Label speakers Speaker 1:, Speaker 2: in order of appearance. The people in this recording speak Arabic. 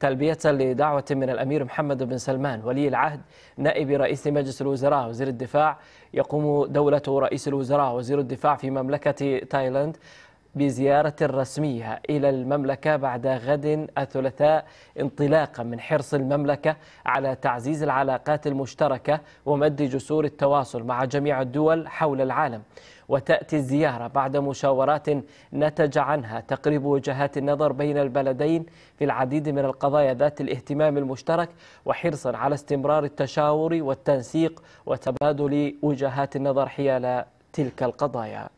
Speaker 1: تلبية لدعوة من الأمير محمد بن سلمان ولي العهد نائب رئيس مجلس الوزراء وزير الدفاع يقوم دولة رئيس الوزراء وزير الدفاع في مملكة تايلاند بزيارة رسمية إلى المملكة بعد غد الثلاثاء انطلاقا من حرص المملكة على تعزيز العلاقات المشتركة ومد جسور التواصل مع جميع الدول حول العالم وتأتي الزيارة بعد مشاورات نتج عنها تقريب وجهات النظر بين البلدين في العديد من القضايا ذات الاهتمام المشترك وحرصا على استمرار التشاور والتنسيق وتبادل وجهات النظر حيال تلك القضايا